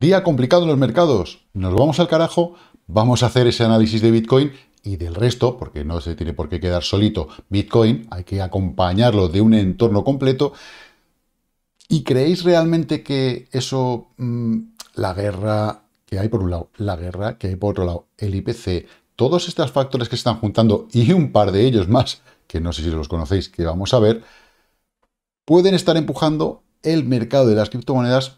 Día complicado en los mercados. Nos vamos al carajo. Vamos a hacer ese análisis de Bitcoin y del resto, porque no se tiene por qué quedar solito Bitcoin. Hay que acompañarlo de un entorno completo. ¿Y creéis realmente que eso, mm, la guerra que hay por un lado, la guerra que hay por otro lado, el IPC, todos estos factores que se están juntando y un par de ellos más, que no sé si los conocéis, que vamos a ver, pueden estar empujando el mercado de las criptomonedas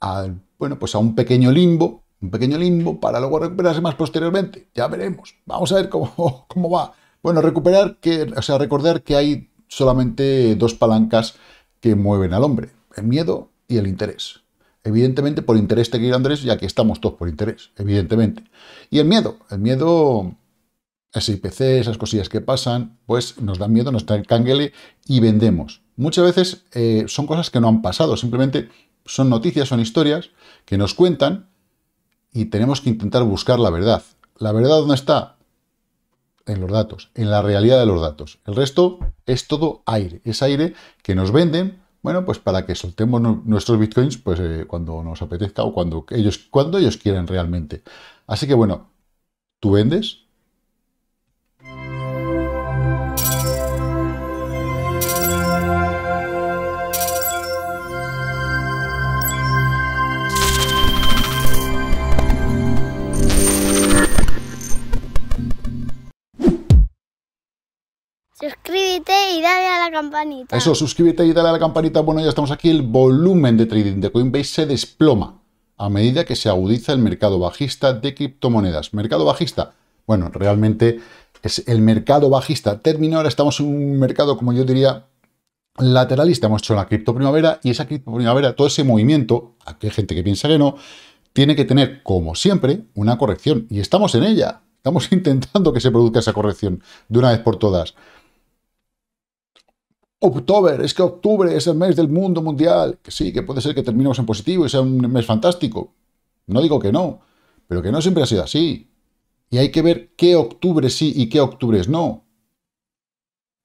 al bueno, pues a un pequeño limbo, un pequeño limbo, para luego recuperarse más posteriormente. Ya veremos. Vamos a ver cómo, cómo va. Bueno, recuperar que, o sea, recordar que hay solamente dos palancas que mueven al hombre, el miedo y el interés. Evidentemente, por interés te quiero Andrés, ya que estamos todos por interés, evidentemente. Y el miedo, el miedo, ese IPC, esas cosillas que pasan, pues nos dan miedo, nos traen canguele y vendemos. Muchas veces eh, son cosas que no han pasado, simplemente son noticias, son historias que nos cuentan y tenemos que intentar buscar la verdad. ¿La verdad dónde está? En los datos, en la realidad de los datos. El resto es todo aire, es aire que nos venden, bueno, pues para que soltemos nuestros bitcoins pues, eh, cuando nos apetezca o cuando ellos, cuando ellos quieran realmente. Así que bueno, tú vendes, y dale a la campanita. Eso, suscríbete y dale a la campanita. Bueno, ya estamos aquí. El volumen de trading de Coinbase se desploma a medida que se agudiza el mercado bajista de criptomonedas. Mercado bajista. Bueno, realmente es el mercado bajista. Terminó, ahora estamos en un mercado, como yo diría, lateralista. Hemos hecho la cripto primavera y esa cripto primavera, todo ese movimiento, aquí hay gente que piensa que no, tiene que tener, como siempre, una corrección. Y estamos en ella. Estamos intentando que se produzca esa corrección de una vez por todas. ¡Octubre! es que octubre es el mes del mundo mundial. Que sí, que puede ser que terminemos en positivo y sea un mes fantástico. No digo que no, pero que no siempre ha sido así. Y hay que ver qué octubre sí y qué octubre no.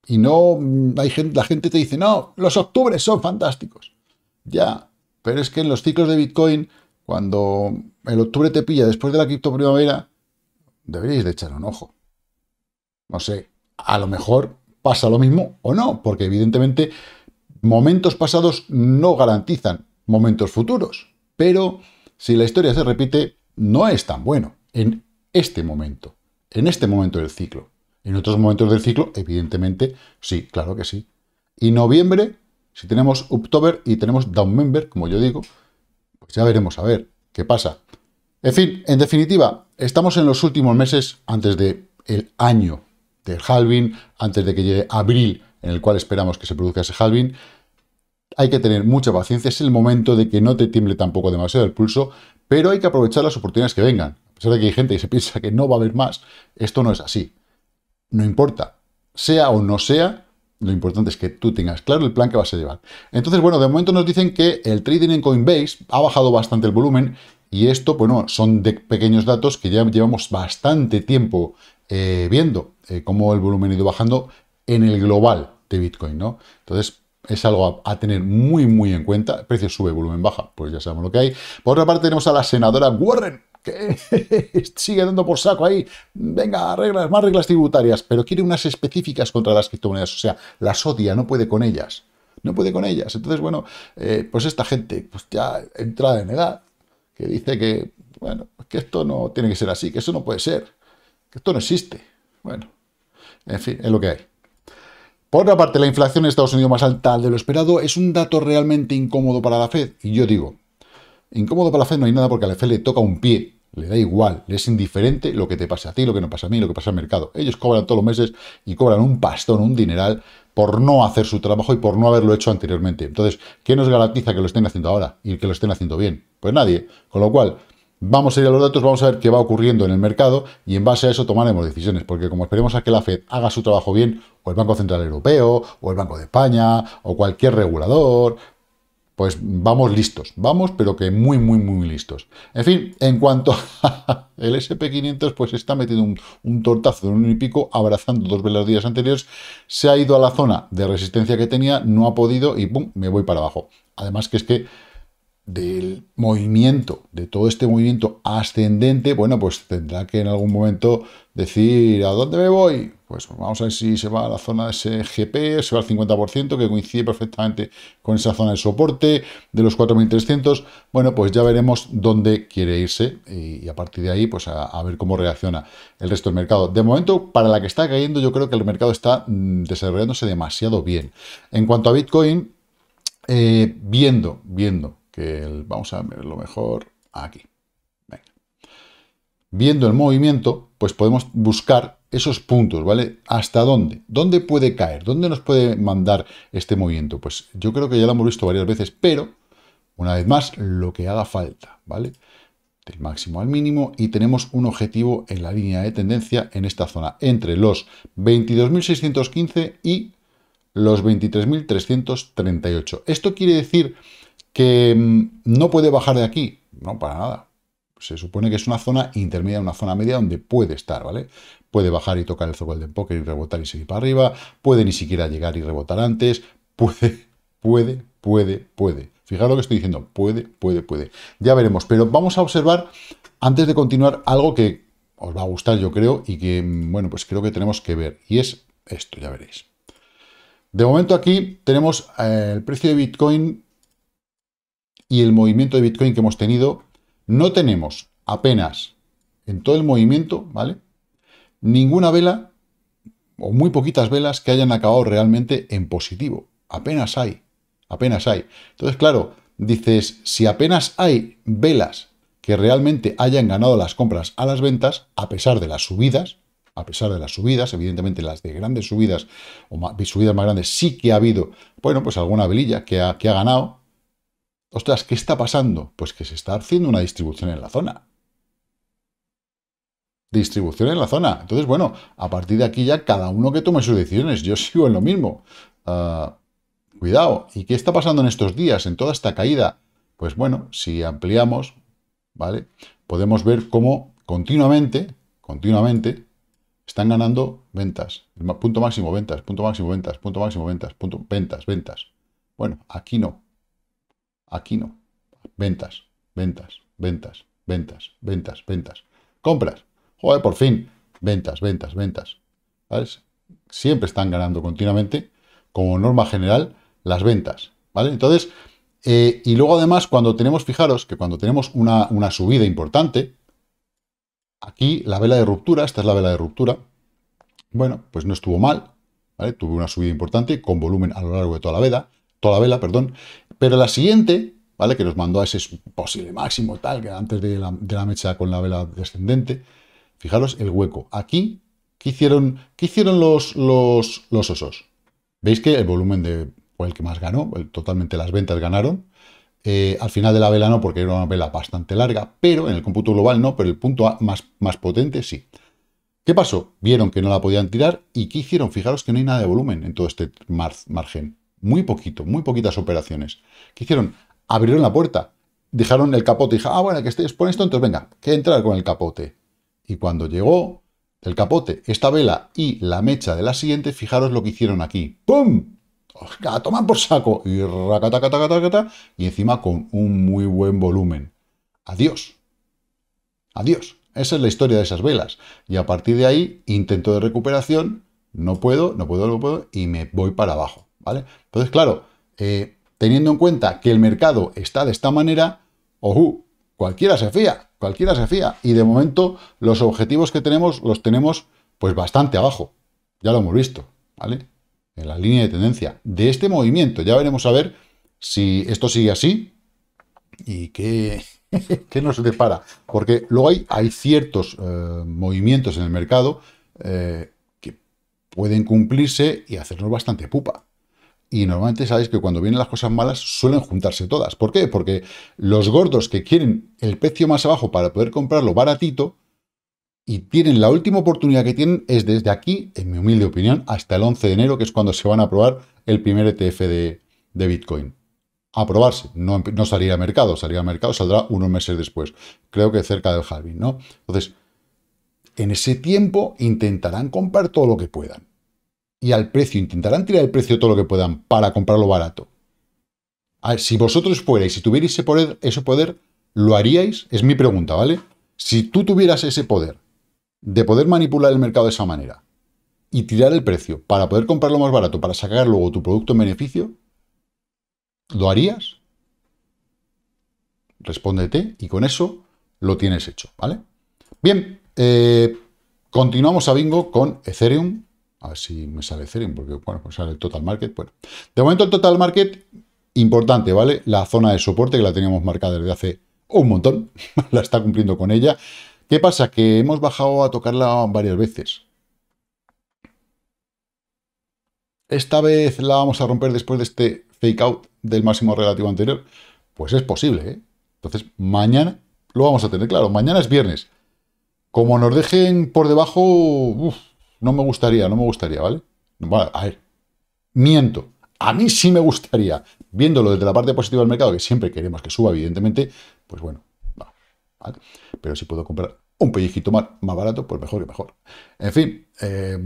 Y no, mm, hay gente, la gente te dice, no, los octubres son fantásticos. Ya, pero es que en los ciclos de Bitcoin, cuando el octubre te pilla después de la cripto primavera, deberíais de echar un ojo. No sé, a lo mejor pasa lo mismo o no, porque evidentemente momentos pasados no garantizan momentos futuros, pero si la historia se repite, no es tan bueno en este momento, en este momento del ciclo. En otros momentos del ciclo, evidentemente, sí, claro que sí. Y noviembre, si tenemos october y tenemos Downmember, como yo digo, pues ya veremos a ver qué pasa. En fin, en definitiva, estamos en los últimos meses antes del el año el halving, antes de que llegue abril, en el cual esperamos que se produzca ese halving. Hay que tener mucha paciencia, es el momento de que no te tiemble tampoco demasiado el pulso, pero hay que aprovechar las oportunidades que vengan. A pesar de que hay gente que se piensa que no va a haber más, esto no es así. No importa, sea o no sea, lo importante es que tú tengas claro el plan que vas a llevar. Entonces, bueno, de momento nos dicen que el trading en Coinbase ha bajado bastante el volumen y esto, bueno, son de pequeños datos que ya llevamos bastante tiempo eh, viendo eh, cómo el volumen ha ido bajando en el global de Bitcoin, ¿no? Entonces, es algo a, tener muy, muy en cuenta. precio sube, volumen baja, pues ya sabemos lo que hay. Por otra parte, tenemos a la senadora Warren, que sigue dando por saco ahí. Venga, reglas, más reglas tributarias, pero quiere unas específicas contra las criptomonedas. O sea, las odia, no puede con ellas. No puede con ellas. Entonces, bueno, eh, pues esta gente, pues ya entrada en edad, que dice que, bueno, que esto no tiene que ser así, que eso no puede ser esto no existe. Bueno, en fin, es lo que hay. Por otra parte, la inflación en Estados Unidos más alta de lo esperado es un dato realmente incómodo para la Fed. Y yo digo, incómodo para la Fed no hay nada porque a la Fed le toca un pie, le da igual, le es indiferente lo que te pase a ti, lo que no pasa a mí, lo que pasa al mercado. Ellos cobran todos los meses y cobran un pastón, un dineral por no hacer su trabajo y por no haberlo hecho anteriormente. Entonces, ¿qué nos garantiza que lo estén haciendo ahora y que lo estén haciendo bien? Pues nadie. Con lo cual, Vamos a ir a los datos, vamos a ver qué va ocurriendo en el mercado y en base a eso tomaremos decisiones, porque como esperemos a que la Fed haga su trabajo bien, o el Banco Central Europeo, o el Banco de España, o cualquier regulador, pues vamos listos, vamos pero que muy, muy, muy listos. En fin, en cuanto al el SP500, pues está metiendo un, tortazo de un y pico, abrazando dos velas días anteriores, se ha ido a la zona de resistencia que tenía, no ha podido y pum, me voy para abajo. Además que es que del movimiento, de todo este movimiento ascendente, bueno, pues tendrá que en algún momento decir, ¿a dónde me voy? Pues vamos a ver si se va a la zona de ese GP, se va al 50%, que coincide perfectamente con esa zona de soporte de los 4.300. Bueno, pues ya veremos dónde quiere irse y, a partir de ahí, pues a, ver cómo reacciona el resto del mercado. De momento, para la que está cayendo, yo creo que el mercado está mm, desarrollándose demasiado bien. En cuanto a Bitcoin, eh, viendo, viendo vamos a verlo mejor aquí. Venga. Viendo el movimiento, pues podemos buscar esos puntos, ¿vale? ¿Hasta dónde? ¿Dónde puede caer? ¿Dónde nos puede mandar este movimiento? Pues yo creo que ya lo hemos visto varias veces, pero, una vez más, lo que haga falta, ¿vale? Del máximo al mínimo y tenemos un objetivo en la línea de tendencia en esta zona, entre los 22.615 y los 23.338. Esto quiere decir que mm, no puede bajar de aquí. No, para nada. Se supone que es una zona intermedia, una zona media donde puede estar, ¿vale? Puede bajar y tocar el zócalo de Poker y rebotar y seguir para arriba. Puede ni siquiera llegar y rebotar antes. Puede, puede, puede, puede. Fijaros lo que estoy diciendo. Puede, puede, puede. Ya veremos. Pero vamos a observar, antes de continuar, algo que os va a gustar, yo creo, y que, mm, bueno, pues creo que tenemos que ver. Y es esto, ya veréis. De momento aquí tenemos eh, el precio de Bitcoin y el movimiento de Bitcoin que hemos tenido, no tenemos apenas en todo el movimiento, ¿vale? Ninguna vela o muy poquitas velas que hayan acabado realmente en positivo. Apenas hay, apenas hay. Entonces, claro, dices, si apenas hay velas que realmente hayan ganado las compras a las ventas, a pesar de las subidas, a pesar de las subidas, evidentemente las de grandes subidas o subidas más grandes sí que ha habido, bueno, pues alguna velilla que ha, que ha ganado, Ostras, ¿qué está pasando? Pues que se está haciendo una distribución en la zona. Distribución en la zona. Entonces, bueno, a partir de aquí ya cada uno que tome sus decisiones. Yo sigo en lo mismo. Ah, cuidado. ¿Y qué está pasando en estos días, en toda esta caída? Pues bueno, si ampliamos, ¿vale? Podemos ver cómo continuamente, continuamente, están ganando ventas. Punto máximo, ventas, punto máximo, ventas, punto máximo, ventas, punto, ventas, ventas. Bueno, aquí no. Aquí no. Ventas, ventas, ventas, ventas, ventas, ventas. Compras. Joder, por fin. Ventas, ventas, ventas. ¿Vale? Siempre están ganando continuamente, como norma general, las ventas. ¿Vale? Entonces, eh, y luego además, cuando tenemos, fijaros que cuando tenemos una, una subida importante, aquí la vela de ruptura, esta es la vela de ruptura, bueno, pues no estuvo mal, ¿vale? Tuve una subida importante con volumen a lo largo de toda la vela, toda la vela, perdón, pero la siguiente, ¿vale? Que nos mandó a ese posible máximo tal, que antes de la, mecha con la vela descendente. Fijaros el hueco. Aquí, ¿qué hicieron, hicieron los, los, los osos? Veis que el volumen de, fue el que más ganó, totalmente las ventas ganaron. Eh, al final de la vela no, porque era una vela bastante larga, pero en el cómputo global no, pero el punto A más, más potente sí. ¿Qué pasó? Vieron que no la podían tirar y ¿qué hicieron? Fijaros que no hay nada de volumen en todo este margen. Muy poquito, muy poquitas operaciones. ¿Qué hicieron? Abrieron la puerta, dejaron el capote y dijeron, ah, bueno, que estés por esto, entonces venga, que entrar con el capote. Y cuando llegó el capote, esta vela y la mecha de la siguiente, fijaros lo que hicieron aquí. ¡Pum! ¡A por saco! Y y encima con un muy buen volumen. Adiós. Adiós. Esa es la historia de esas velas. Y a partir de ahí, intento de recuperación, no puedo, no puedo, no puedo, y me voy para abajo. Entonces, claro, eh, teniendo en cuenta que el mercado está de esta manera, ojo, cualquiera se fía, cualquiera se fía. Y de momento los objetivos que tenemos los tenemos pues bastante abajo. Ya lo hemos visto, ¿vale? En la línea de tendencia de este movimiento. Ya veremos a ver si esto sigue así y qué, qué nos depara. Porque luego hay, hay ciertos eh, movimientos en el mercado eh, que pueden cumplirse y hacernos bastante pupa y normalmente sabéis que cuando vienen las cosas malas suelen juntarse todas. ¿Por qué? Porque los gordos que quieren el precio más abajo para poder comprarlo baratito y tienen la última oportunidad que tienen es desde aquí, en mi humilde opinión, hasta el 11 de enero, que es cuando se van a aprobar el primer ETF de, Bitcoin. Aprobarse, no, no salir a mercado, salir al mercado saldrá unos meses después, creo que cerca del halving, ¿no? Entonces, en ese tiempo intentarán comprar todo lo que puedan y al precio. Intentarán tirar el precio todo lo que puedan para comprarlo barato. Si vosotros fuerais, si tuvierais ese poder, poder, ¿lo haríais? Es mi pregunta, ¿vale? Si tú tuvieras ese poder de poder manipular el mercado de esa manera y tirar el precio para poder comprarlo más barato, para sacar luego tu producto en beneficio, ¿lo harías? Respóndete y con eso lo tienes hecho, ¿vale? Bien, eh, continuamos a Bingo con Ethereum, a ver si me sale Ethereum, porque bueno, pues sale el total market. Bueno, de momento el total market, importante, ¿vale? La zona de soporte que la teníamos marcada desde hace un montón, la está cumpliendo con ella. ¿Qué pasa? Que hemos bajado a tocarla varias veces. Esta vez la vamos a romper después de este fake out del máximo relativo anterior. Pues es posible, ¿eh? Entonces, mañana lo vamos a tener claro. Mañana es viernes. Como nos dejen por debajo, uf, no me gustaría, no me gustaría, ¿vale? Bueno, a ver, miento. A mí sí me gustaría, viéndolo desde la parte positiva del mercado, que siempre queremos que suba, evidentemente, pues bueno, va. Pero si puedo comprar un pellizquito más, barato, pues mejor y mejor. En fin, eh,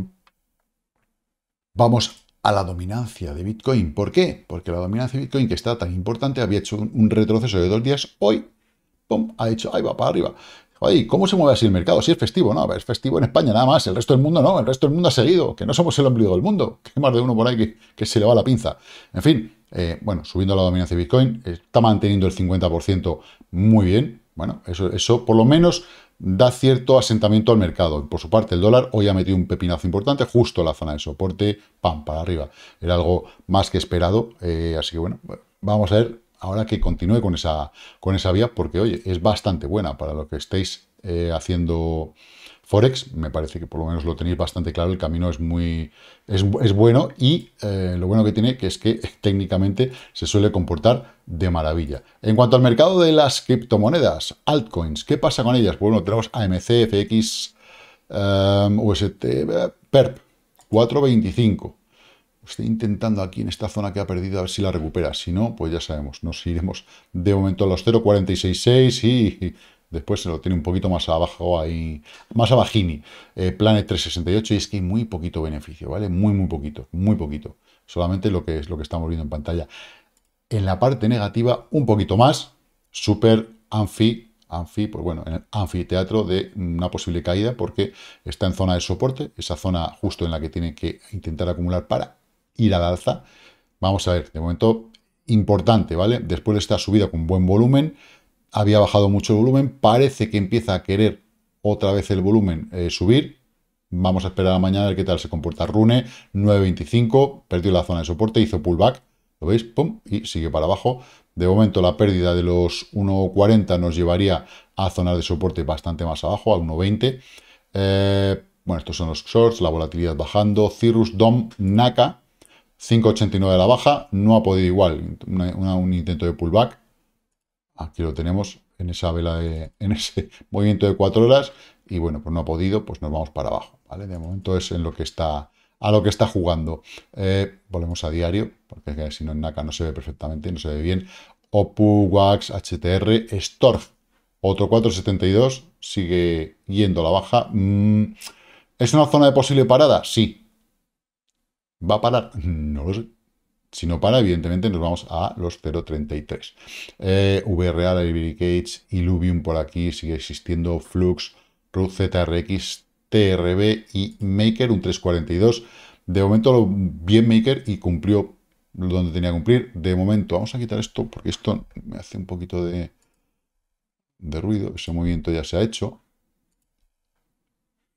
vamos a la dominancia de Bitcoin. ¿Por qué? Porque la dominancia de Bitcoin, que está tan importante, había hecho un, retroceso de dos días, hoy, ¡pum!, ha hecho, ahí va para arriba. ¿cómo se mueve así el mercado? Si es festivo, ¿no? Es festivo en España nada más, el resto del mundo no, el resto del mundo ha seguido, que no somos el ombligo del mundo, que más de uno por ahí que, se le va la pinza. En fin, eh, bueno, subiendo la dominancia de Bitcoin, está manteniendo el 50% muy bien, bueno, eso, eso por lo menos da cierto asentamiento al mercado. Por su parte, el dólar hoy ha metido un pepinazo importante justo en la zona de soporte, pam, para arriba. Era algo más que esperado, eh, así que bueno, vamos a ver ahora que continúe con esa, con esa vía, porque oye, es bastante buena para lo que estéis eh, haciendo Forex. Me parece que por lo menos lo tenéis bastante claro, el camino es muy es, bueno y eh, lo bueno que tiene que es que técnicamente se suele comportar de maravilla. En cuanto al mercado de las criptomonedas, altcoins, ¿qué pasa con ellas? Bueno, tenemos AMC, FX, eh, UST, PERP, 425. Estoy intentando aquí en esta zona que ha perdido a ver si la recupera. Si no, pues ya sabemos, nos iremos de momento a los 0.466 y después se lo tiene un poquito más abajo ahí, más abajini. Eh, Planet 368 y es que hay muy poquito beneficio, ¿vale? Muy, muy poquito, muy poquito. Solamente lo que es lo que estamos viendo en pantalla. En la parte negativa, un poquito más. Super Anfi Anfi, pues bueno, en el anfiteatro de una posible caída porque está en zona de soporte, esa zona justo en la que tiene que intentar acumular para ir la alza. Vamos a ver, de momento importante, ¿vale? Después de esta subida con buen volumen, había bajado mucho el volumen, parece que empieza a querer otra vez el volumen eh, subir. Vamos a esperar a mañana a ver qué tal se comporta Rune. 9.25, perdió la zona de soporte, hizo pullback, lo veis, pum, y sigue para abajo. De momento la pérdida de los 1.40 nos llevaría a zonas de soporte bastante más abajo, a 1.20. Eh, bueno, estos son los shorts, la volatilidad bajando. Cirrus, Dom, Naka, 5,89 de la baja, no ha podido igual, un intento de pullback. Aquí lo tenemos en esa vela de, en ese movimiento de 4 horas y bueno, pues no ha podido, pues nos vamos para abajo, ¿vale? De momento es en lo que está a lo que está jugando. Eh, volvemos a diario, porque si no en NACA no se ve perfectamente, no se ve bien. Opu, Wax, HTR, Storf, otro 472, sigue yendo a la baja. Mm, ¿Es una zona de posible parada? Sí, ¿Va a parar? No lo sé. Si no para, evidentemente nos vamos a los 0.33. Eh, VRA, gates Cage, Illuvium por aquí, sigue existiendo, Flux, RuZRX, TRB y Maker, un 3.42. De momento, bien Maker y cumplió donde tenía que cumplir. De momento, vamos a quitar esto porque esto me hace un poquito de, de ruido. Ese movimiento ya se ha hecho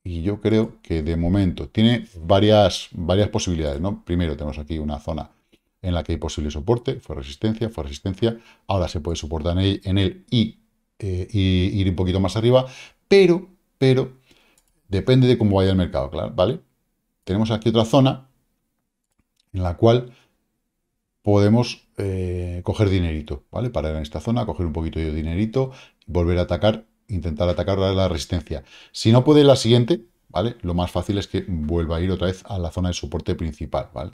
y yo creo que de momento tiene varias, varias posibilidades, ¿no? Primero tenemos aquí una zona en la que hay posible soporte, fue resistencia, fue resistencia, ahora se puede soportar en él, en eh, y, ir un poquito más arriba, pero, pero, depende de cómo vaya el mercado, claro, ¿vale? Tenemos aquí otra zona en la cual podemos eh, coger dinerito, ¿vale? Parar en esta zona, coger un poquito de dinerito, volver a atacar intentar atacar la resistencia. Si no puede la siguiente, ¿vale? Lo más fácil es que vuelva a ir otra vez a la zona de soporte principal, ¿vale?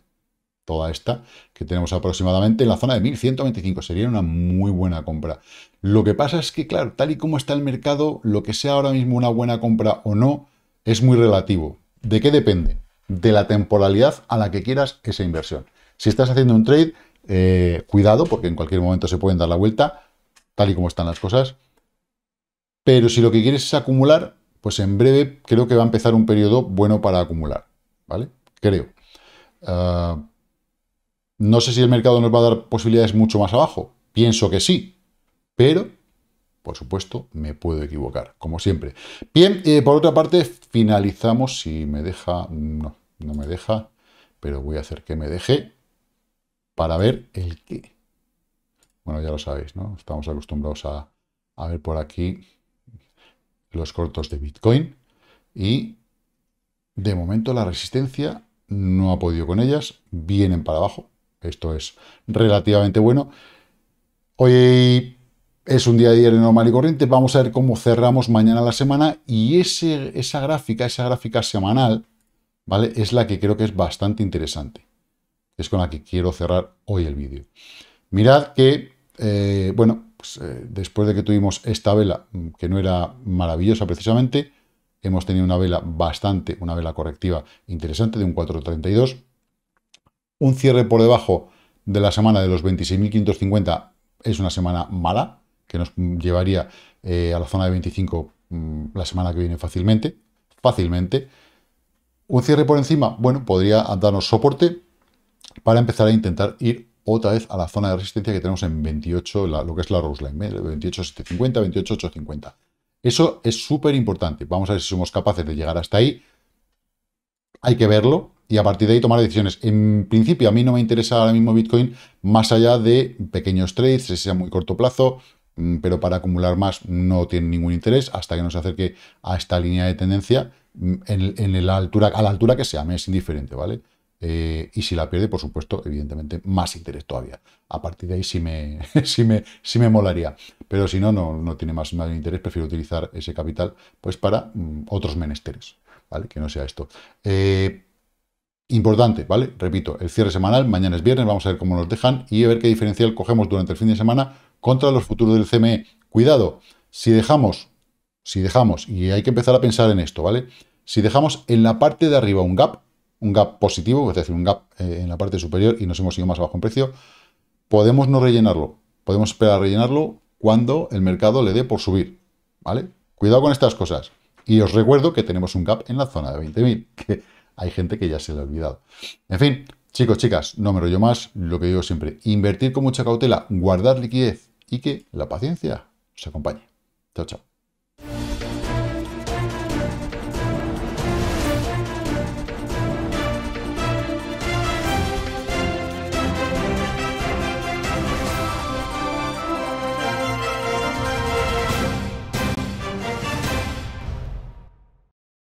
Toda esta que tenemos aproximadamente en la zona de 1125. Sería una muy buena compra. Lo que pasa es que, claro, tal y como está el mercado, lo que sea ahora mismo una buena compra o no es muy relativo. ¿De qué depende? De la temporalidad a la que quieras esa inversión. Si estás haciendo un trade, eh, cuidado, porque en cualquier momento se pueden dar la vuelta, tal y como están las cosas. Pero si lo que quieres es acumular, pues en breve creo que va a empezar un periodo bueno para acumular, ¿vale? Creo. Ah, no sé si el mercado nos va a dar posibilidades mucho más abajo. Pienso que sí, pero, por supuesto, me puedo equivocar, como siempre. Bien, eh, por otra parte, finalizamos, si me deja, no, no me deja, pero voy a hacer que me deje para ver el qué. Bueno, ya lo sabéis, ¿no? Estamos acostumbrados a, a ver por aquí los cortos de Bitcoin y de momento la resistencia no ha podido con ellas, vienen para abajo. Esto es relativamente bueno. Hoy es un día de diario normal y corriente. Vamos a ver cómo cerramos mañana la semana y ese, esa gráfica, esa gráfica semanal, ¿vale? Es la que creo que es bastante interesante. Es con la que quiero cerrar hoy el vídeo. Mirad que, eh, bueno, pues, eh, después de que tuvimos esta vela, mm, que no era maravillosa precisamente, hemos tenido una vela bastante, una vela correctiva interesante de un 4.32, un cierre por debajo de la semana de los 26.550 es una semana mala, que nos mm, llevaría eh, a la zona de 25 mm, la semana que viene fácilmente, fácilmente. Un cierre por encima, bueno, podría darnos soporte para empezar a intentar ir otra vez a la zona de resistencia que tenemos en 28, lo que es la Rose Line, 28,750, 28,850. Eso es súper importante. Vamos a ver si somos capaces de llegar hasta ahí. Hay que verlo y a partir de ahí tomar decisiones. En principio, a mí no me interesa ahora mismo Bitcoin más allá de pequeños trades, si sea muy corto plazo, mm, pero para acumular más no tiene ningún interés hasta que nos acerque a esta línea de tendencia mm, en, en la altura, a la altura que sea, me es indiferente, ¿vale? Eh, y si la pierde, por supuesto, evidentemente, más interés todavía. A partir de ahí sí me, sí me, me molaría. Pero si no, no, tiene más, interés. Prefiero utilizar ese capital pues, para mm, otros menesteres, ¿vale? Que no sea esto. Eh, importante, ¿vale? Repito, el cierre semanal, mañana es viernes, vamos a ver cómo nos dejan y a ver qué diferencial cogemos durante el fin de semana contra los futuros del CME. Cuidado, si dejamos, si dejamos, y hay que empezar a pensar en esto, ¿vale? Si dejamos en la parte de arriba un gap, un gap positivo, es decir, un gap eh, en la parte superior y nos hemos ido más abajo en precio, podemos no rellenarlo. Podemos esperar a rellenarlo cuando el mercado le dé por subir. ¿Vale? Cuidado con estas cosas. Y os recuerdo que tenemos un gap en la zona de 20.000, que hay gente que ya se le ha olvidado. En fin, chicos, chicas, no me rollo más, lo que digo siempre, invertir con mucha cautela, guardar liquidez y que la paciencia se acompañe. Chao, chao.